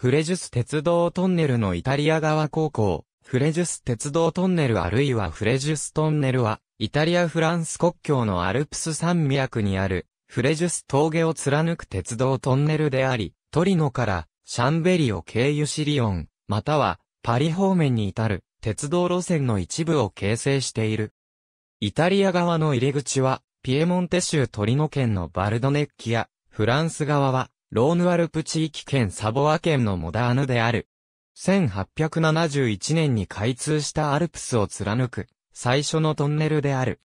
フレジュス鉄道トンネルのイタリア側高校、フレジュス鉄道トンネルあるいはフレジュストンネルは、イタリア・フランス国境のアルプス山脈にある、フレジュス峠を貫く鉄道トンネルであり、トリノからシャンベリを経由シリオン、またはパリ方面に至る鉄道路線の一部を形成している。イタリア側の入り口は、ピエモンテ州トリノ県のバルドネッキや、フランス側は、ローヌアルプ地域県サボア県のモダーヌである。1871年に開通したアルプスを貫く、最初のトンネルである。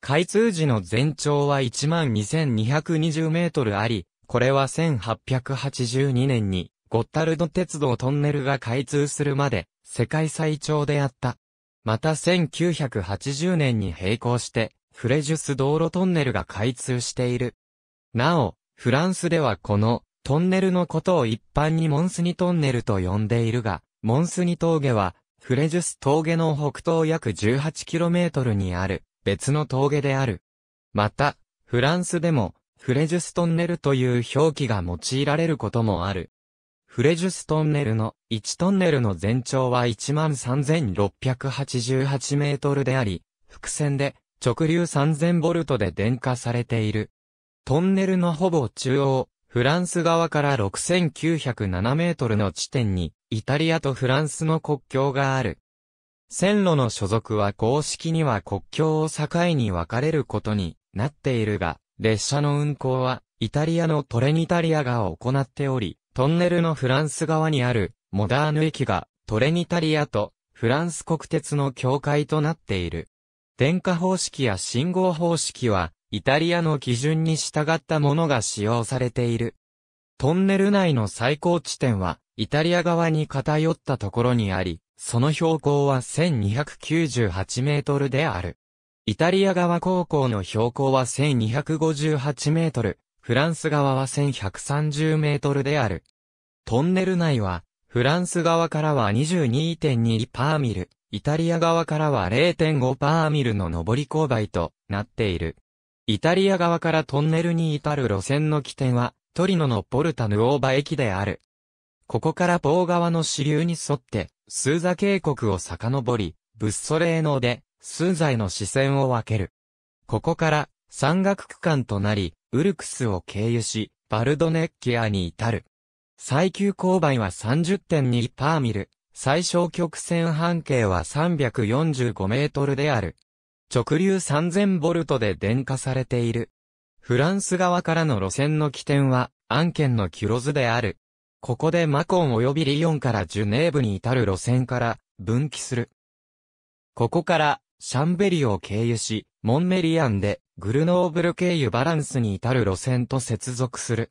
開通時の全長は12,220メートルあり、これは1882年に、ゴッタルド鉄道トンネルが開通するまで、世界最長であった。また1980年に並行して、フレジュス道路トンネルが開通している。なお、フランスではこのトンネルのことを一般にモンスニトンネルと呼んでいるが、モンスニ峠はフレジュス峠の北東約 18km にある別の峠である。また、フランスでもフレジュストンネルという表記が用いられることもある。フレジュストンネルの1トンネルの全長は13,688メートルであり、伏線で直流3000ボルトで電化されている。トンネルのほぼ中央、フランス側から6907メートルの地点に、イタリアとフランスの国境がある。線路の所属は公式には国境を境に分かれることになっているが、列車の運行は、イタリアのトレニタリアが行っており、トンネルのフランス側にある、モダーヌ駅が、トレニタリアと、フランス国鉄の境界となっている。電化方式や信号方式は、イタリアの基準に従ったものが使用されている。トンネル内の最高地点は、イタリア側に偏ったところにあり、その標高は1298メートルである。イタリア側高校の標高は1258メートル、フランス側は1130メートルである。トンネル内は、フランス側からは22.2パーミル、イタリア側からは0.5パーミルの上り勾配となっている。イタリア側からトンネルに至る路線の起点は、トリノのポルタヌオーバ駅である。ここから棒側の支流に沿って、スーザ渓谷を遡り、ブッソレーノで、スーザへの視線を分ける。ここから、山岳区間となり、ウルクスを経由し、バルドネッキアに至る。最急勾配は30.2パーミル、最小曲線半径は345メートルである。直流3000ボルトで電化されている。フランス側からの路線の起点は、案件のキュロズである。ここでマコン及びリヨンからジュネーブに至る路線から分岐する。ここから、シャンベリを経由し、モンメリアンで、グルノーブル経由バランスに至る路線と接続する。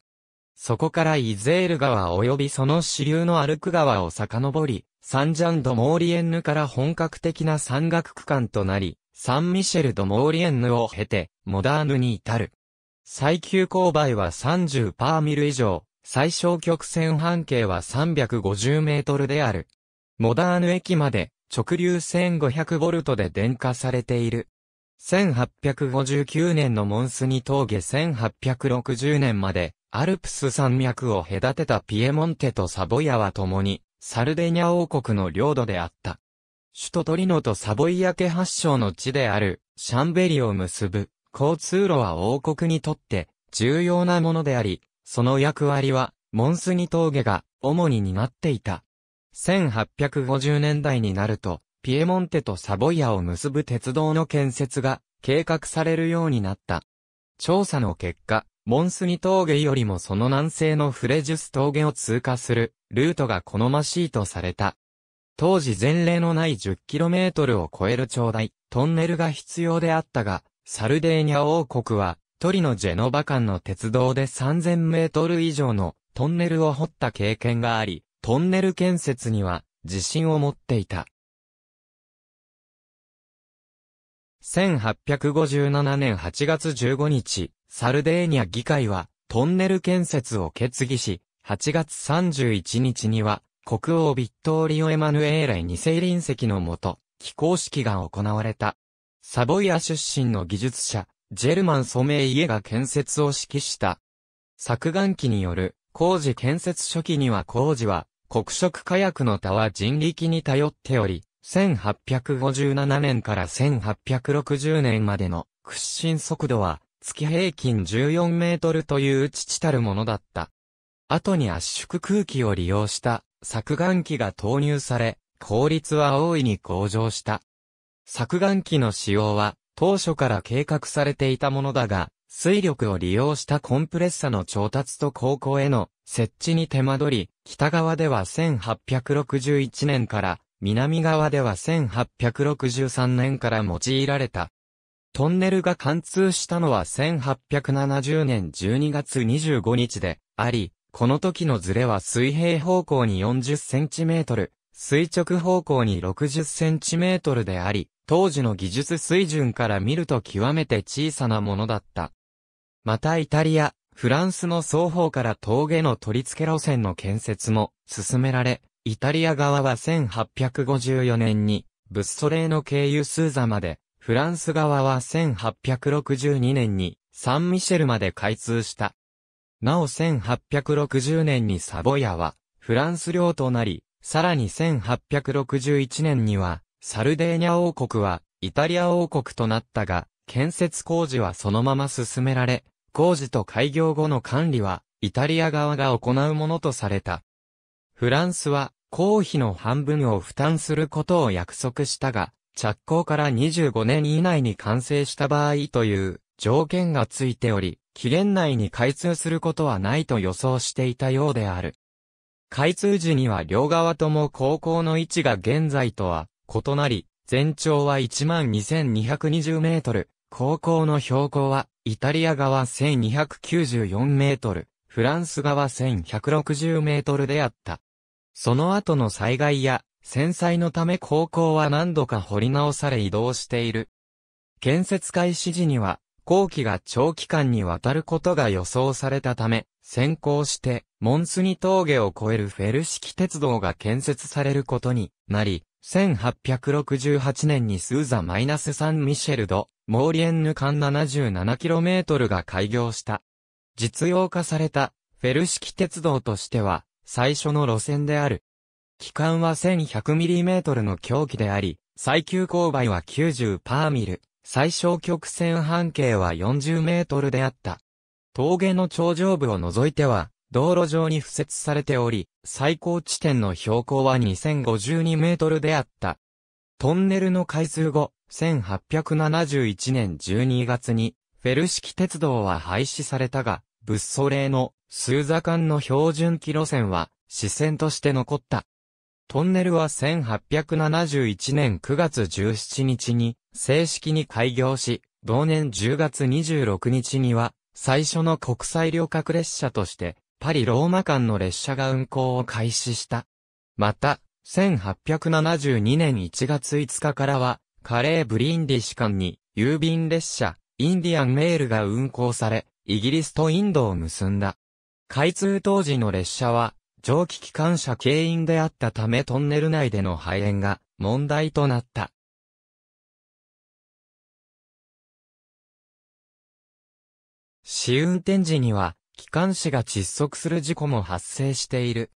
そこからイゼール川及びその支流のアルク川を遡り、サンジャンド・モーリエンヌから本格的な山岳区間となり、サンミシェル・ド・モーリエンヌを経て、モダーヌに至る。最急勾配は30パーミル以上、最小曲線半径は350メートルである。モダーヌ駅まで直流1500ボルトで電化されている。1859年のモンスニ峠1860年までアルプス山脈を隔てたピエモンテとサボヤは共にサルデニャ王国の領土であった。首都トリノとサボイア家発祥の地であるシャンベリを結ぶ交通路は王国にとって重要なものであり、その役割はモンスニ峠が主に担っていた。1850年代になると、ピエモンテとサボイアを結ぶ鉄道の建設が計画されるようになった。調査の結果、モンスニ峠よりもその南西のフレジュス峠を通過するルートが好ましいとされた。当時前例のない 10km を超える長大、トンネルが必要であったが、サルデーニャ王国は、トリノ・ジェノバ間の鉄道で3000メートル以上のトンネルを掘った経験があり、トンネル建設には自信を持っていた。1857年8月15日、サルデーニャ議会はトンネル建設を決議し、8月31日には国王ビットーリオ・エマヌエーレ2世臨席のもと、起工式が行われた。サボイア出身の技術者、ジェルマン・ソメイ家が建設を指揮した。削岩機による工事建設初期には工事は、黒色火薬の他は人力に頼っており、1857年から1860年までの屈伸速度は月平均14メートルという父たるものだった。後に圧縮空気を利用した削岩機が投入され、効率は大いに向上した。削岩機の使用は、当初から計画されていたものだが、水力を利用したコンプレッサの調達と高校への設置に手間取り、北側では1861年から、南側では1863年から用いられた。トンネルが貫通したのは1870年12月25日であり、この時のズレは水平方向に 40cm、垂直方向に 60cm であり、当時の技術水準から見ると極めて小さなものだった。またイタリア、フランスの双方から峠の取り付け路線の建設も進められ、イタリア側は1854年にブッソレーの経由スーザまで、フランス側は1862年にサンミシェルまで開通した。なお1860年にサボヤは、フランス領となり、さらに1861年には、サルデーニャ王国は、イタリア王国となったが、建設工事はそのまま進められ、工事と開業後の管理は、イタリア側が行うものとされた。フランスは、公費の半分を負担することを約束したが、着工から25年以内に完成した場合という条件がついており、期限内に開通することはないと予想していたようである。開通時には両側とも高校の位置が現在とは異なり、全長は12,220メートル、高校の標高はイタリア側1294メートル、フランス側1160メートルであった。その後の災害や戦災のため高校は何度か掘り直され移動している。建設開始時には行機が長期間にわたることが予想されたため、先行して、モンスニ峠を越えるフェル式鉄道が建設されることになり、1868年にスーザマイナス・サン・ミシェルド、モーリエンヌ間 77km が開業した。実用化された、フェル式鉄道としては、最初の路線である。期間は 1100mm の狂気であり、最急勾配は90パーミル。最小曲線半径は40メートルであった。峠の頂上部を除いては、道路上に付設されており、最高地点の標高は2052メートルであった。トンネルの開通後、1871年12月に、フェル式鉄道は廃止されたが、物素例の数座間の標準機路線は、視線として残った。トンネルは1871年9月17日に正式に開業し、同年10月26日には、最初の国際旅客列車として、パリ・ローマ間の列車が運行を開始した。また、1872年1月5日からは、カレー・ブリンディシ間に、郵便列車、インディアン・メールが運行され、イギリスとインドを結んだ。開通当時の列車は、蒸気機関車経員であったためトンネル内での排煙が問題となった。試運転時には、機関士が窒息する事故も発生している。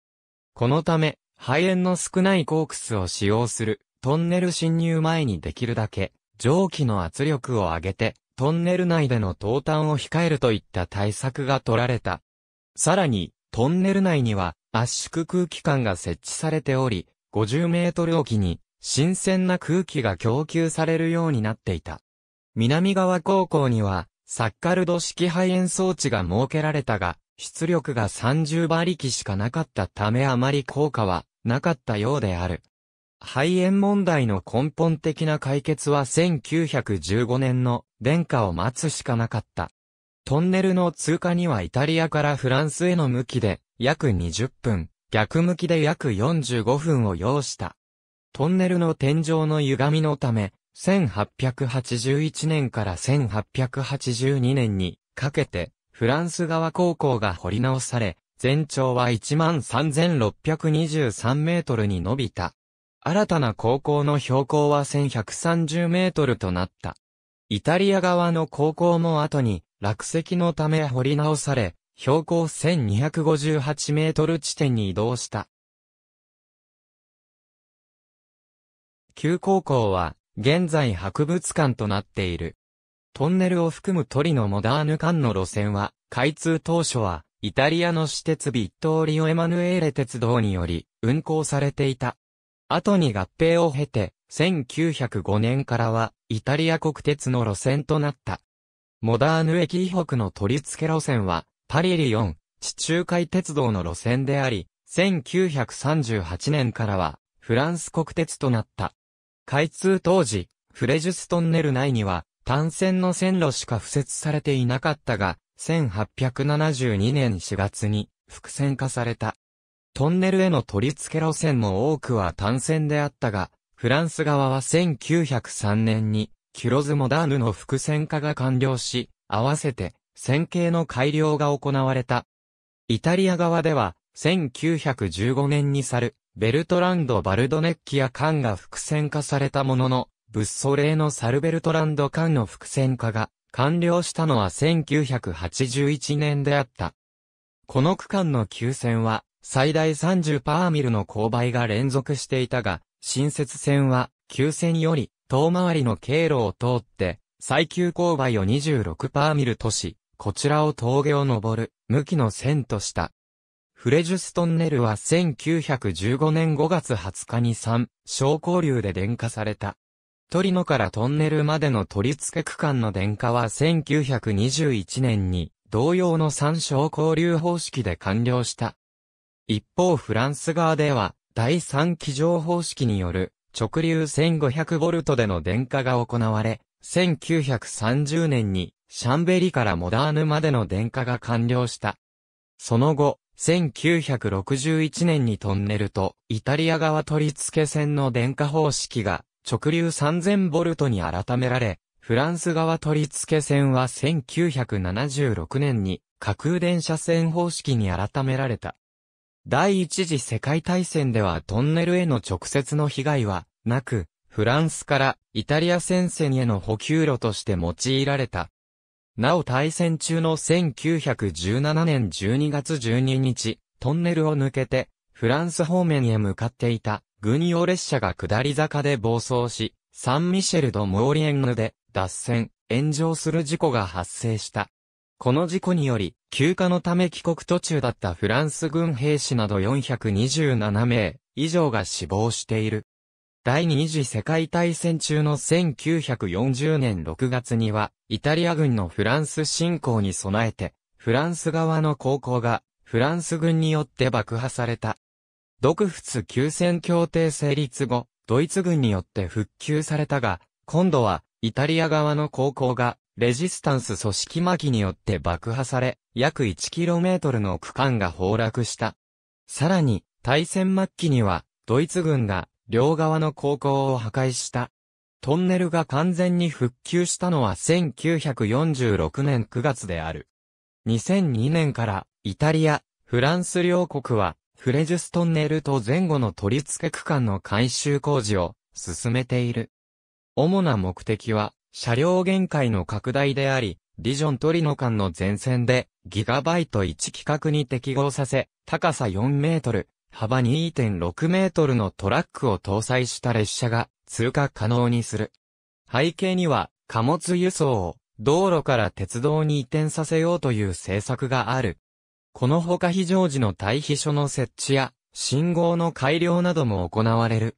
このため、肺炎の少ないコークスを使用する、トンネル侵入前にできるだけ、蒸気の圧力を上げて、トンネル内での投炭を控えるといった対策が取られた。さらに、トンネル内には圧縮空気管が設置されており、50メートルおきに新鮮な空気が供給されるようになっていた。南側高校にはサッカルド式肺炎装置が設けられたが、出力が30馬力しかなかったためあまり効果はなかったようである。肺炎問題の根本的な解決は1915年の殿下を待つしかなかった。トンネルの通過にはイタリアからフランスへの向きで約20分、逆向きで約45分を要した。トンネルの天井の歪みのため、1881年から1882年にかけて、フランス側高校が掘り直され、全長は13,623メートルに伸びた。新たな高校の標高は1130メートルとなった。イタリア側の高校も後に落石のため掘り直され、標高1258メートル地点に移動した。旧高校は現在博物館となっている。トンネルを含むトリのモダーヌ間の路線は、開通当初は、イタリアの私鉄ビットーリオ・エマヌエーレ鉄道により、運行されていた。後に合併を経て、1905年からは、イタリア国鉄の路線となった。モダーヌ駅以北の取り付け路線は、パリリオン、地中海鉄道の路線であり、1938年からは、フランス国鉄となった。開通当時、フレジュストンネル内には、単線の線路しか付設されていなかったが、1872年4月に複線化された。トンネルへの取り付け路線も多くは単線であったが、フランス側は1903年に、キュロズモダーヌの複線化が完了し、合わせて線形の改良が行われた。イタリア側では、1915年に去る、ベルトランド・バルドネッキや艦が伏線化されたものの、物騒ーのサルベルトランド艦の伏線化が完了したのは1981年であった。この区間の急線は最大30パーミルの勾配が連続していたが、新設線は急線より遠回りの経路を通って最急勾配を26パーミルとし、こちらを峠を登る向きの線とした。フレジュストンネルは1915年5月20日に3、小交流で電化された。トリノからトンネルまでの取り付け区間の電化は1921年に同様の3小交流方式で完了した。一方フランス側では第3機乗方式による直流 1500V での電化が行われ、1930年にシャンベリからモダーヌまでの電化が完了した。その後、1961年にトンネルとイタリア側取り付け線の電化方式が直流3 0 0 0トに改められ、フランス側取り付け線は1976年に架空電車線方式に改められた。第一次世界大戦ではトンネルへの直接の被害はなく、フランスからイタリア戦線への補給路として用いられた。なお対戦中の1917年12月12日、トンネルを抜けて、フランス方面へ向かっていた、軍用列車が下り坂で暴走し、サンミシェルド・モーリエンヌで、脱線、炎上する事故が発生した。この事故により、休暇のため帰国途中だったフランス軍兵士など427名以上が死亡している。第二次世界大戦中の1940年6月には、イタリア軍のフランス侵攻に備えて、フランス側の高校が、フランス軍によって爆破された。独仏休戦協定成立後、ドイツ軍によって復旧されたが、今度は、イタリア側の高校が、レジスタンス組織巻きによって爆破され、約 1km の区間が崩落した。さらに、大戦末期には、ドイツ軍が、両側の高校を破壊した。トンネルが完全に復旧したのは1946年9月である。2002年からイタリア、フランス両国はフレジュストンネルと前後の取り付け区間の改修工事を進めている。主な目的は車両限界の拡大であり、ディジョントリノ間の前線でギガバイト1規格に適合させ、高さ4メートル、幅2.6メートルのトラックを搭載した列車が通過可能にする。背景には、貨物輸送を道路から鉄道に移転させようという政策がある。このほか非常時の退避所の設置や、信号の改良なども行われる。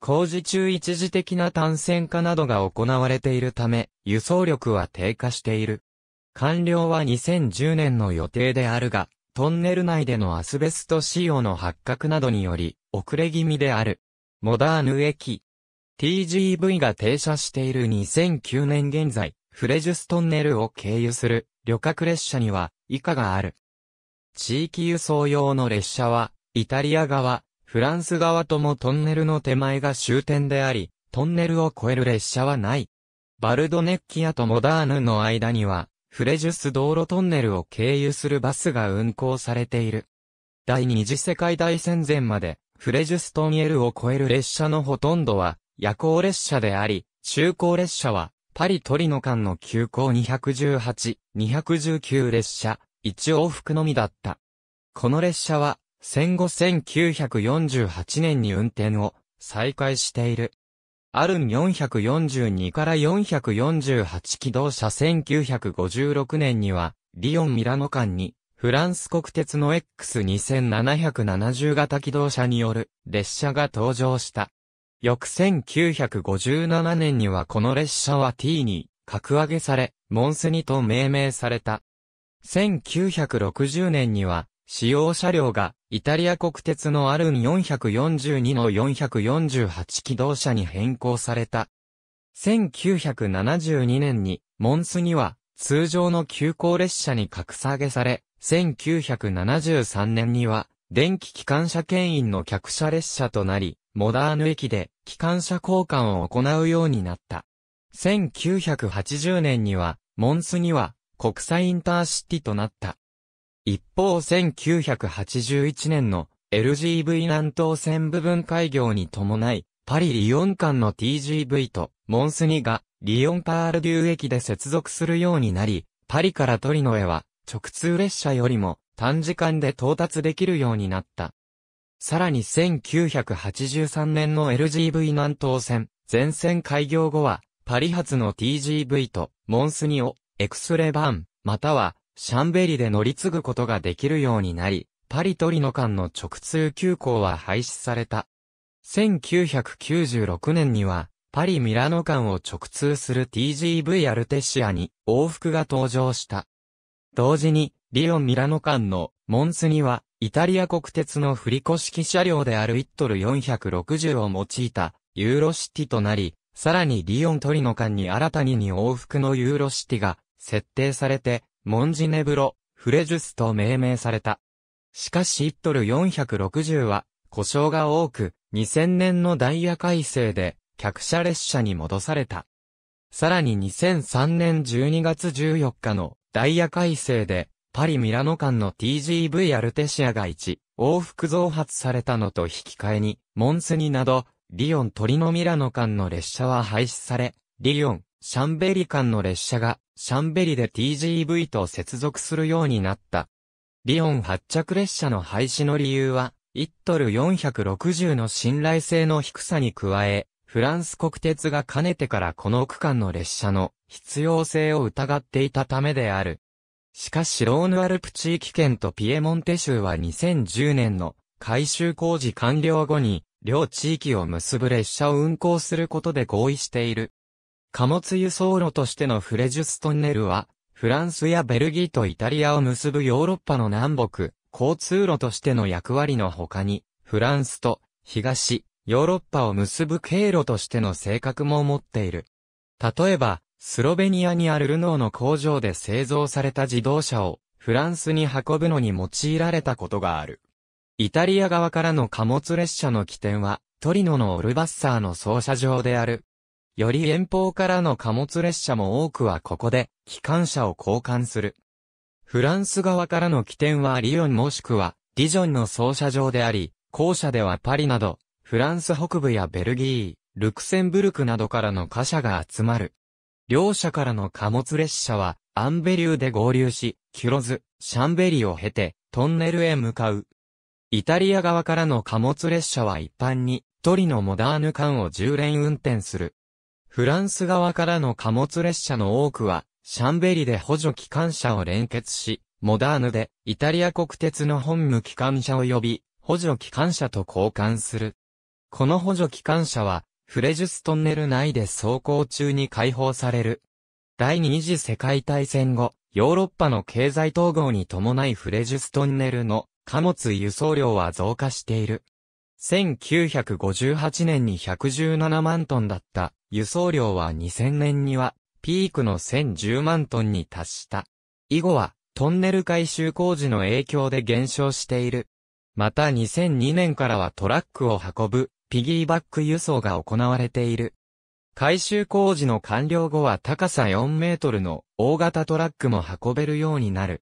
工事中一時的な単線化などが行われているため、輸送力は低下している。完了は2010年の予定であるが、トンネル内でのアスベスト使用の発覚などにより、遅れ気味である。モダーヌ駅。TGV が停車している2009年現在、フレジュストンネルを経由する旅客列車には以下がある。地域輸送用の列車は、イタリア側、フランス側ともトンネルの手前が終点であり、トンネルを越える列車はない。バルドネッキアとモダーヌの間には、フレジュス道路トンネルを経由するバスが運行されている。第二次世界大戦前まで、フレジュストンエルを超える列車のほとんどは夜行列車であり、中行列車はパリ・トリノ間の急行218、219列車、1往復のみだった。この列車は戦後1948年に運転を再開している。アルン442から448機動車1956年には、リオン・ミラノ間に、フランス国鉄の X2770 型機動車による列車が登場した。翌1957年にはこの列車は T に格上げされ、モンスニと命名された。1960年には、使用車両がイタリア国鉄のアルン442の448機動車に変更された。1972年に、モンスには、通常の急行列車に格下げされ、1973年には、電気機関車牽引の客車列車となり、モダーヌ駅で機関車交換を行うようになった。1980年には、モンスには国際インターシティとなった。一方1981年の LGV 南東線部分開業に伴い、パリ・リヨン間の TGV とモンスニがリヨンパールデュー駅で接続するようになり、パリからトリノへは直通列車よりも短時間で到達できるようになった。さらに1983年の LGV 南東線全線開業後はパリ発の TGV とモンスニをエクスレバンまたはシャンベリで乗り継ぐことができるようになり、パリ・トリノ間の直通急行は廃止された。1996年には、パリ・ミラノ間を直通する TGV アルテシアに往復が登場した。同時に、リオン・ミラノ間のモンスには、イタリア国鉄の振り子式車両である1トル460を用いたユーロシティとなり、さらにリオン・トリノ間に新たに2往復のユーロシティが設定されて、モンジネブロ、フレジュスと命名された。しかし1トル460は、故障が多く、2000年のダイヤ改正で、客車列車に戻された。さらに2003年12月14日のダイヤ改正で、パリ・ミラノ間の TGV アルテシアが1、往復増発されたのと引き換えに、モンスニなど、リヨン・トリノ・ミラノ間の列車は廃止され、リヨン、シャンベリ間の列車が、シャンベリで TGV と接続するようになった。リオン発着列車の廃止の理由は、1トル460の信頼性の低さに加え、フランス国鉄がかねてからこの区間の列車の必要性を疑っていたためである。しかしローヌアルプ地域圏とピエモンテ州は2010年の改修工事完了後に、両地域を結ぶ列車を運行することで合意している。貨物輸送路としてのフレジュストンネルは、フランスやベルギーとイタリアを結ぶヨーロッパの南北、交通路としての役割の他に、フランスと東、ヨーロッパを結ぶ経路としての性格も持っている。例えば、スロベニアにあるルノーの工場で製造された自動車をフランスに運ぶのに用いられたことがある。イタリア側からの貨物列車の起点はトリノのオルバッサーの操車場であるより遠方からの貨物列車も多くはここで、機関車を交換する。フランス側からの起点はリヨンもしくは、ディジョンの操車場であり、後者ではパリなど、フランス北部やベルギー、ルクセンブルクなどからの貨車が集まる。両者からの貨物列車は、アンベリューで合流し、キュロズ、シャンベリを経て、トンネルへ向かう。イタリア側からの貨物列車は一般に、トリのモダーヌ間を10連運転する。フランス側からの貨物列車の多くは、シャンベリで補助機関車を連結し、モダーヌでイタリア国鉄の本務機関車及び補助機関車と交換する。この補助機関車は、フレジュストンネル内で走行中に解放される。第二次世界大戦後、ヨーロッパの経済統合に伴いフレジュストンネルの貨物輸送量は増加している。1958年に117万トンだった輸送量は2000年には、ピークの1010万トンに達した。以後は、トンネル改修工事の影響で減少している。また2002年からはトラックを運ぶ、ピギーバック輸送が行われている。改修工事の完了後は高さ4メートルの大型トラックも運べるようになる。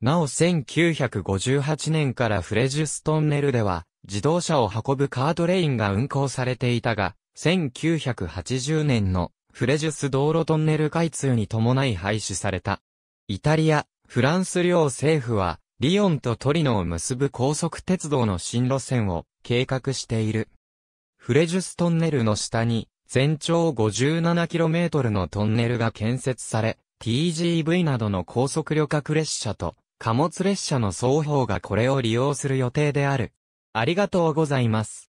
なお1958年からフレジュストンネルでは自動車を運ぶカートレインが運行されていたが、1980年のフレジュス道路トンネル開通に伴い廃止された。イタリア、フランス両政府は、リヨンとトリノを結ぶ高速鉄道の新路線を計画している。フレジュストンネルの下に、全長 57km のトンネルが建設され、TGV などの高速旅客列車と貨物列車の双方がこれを利用する予定である。ありがとうございます。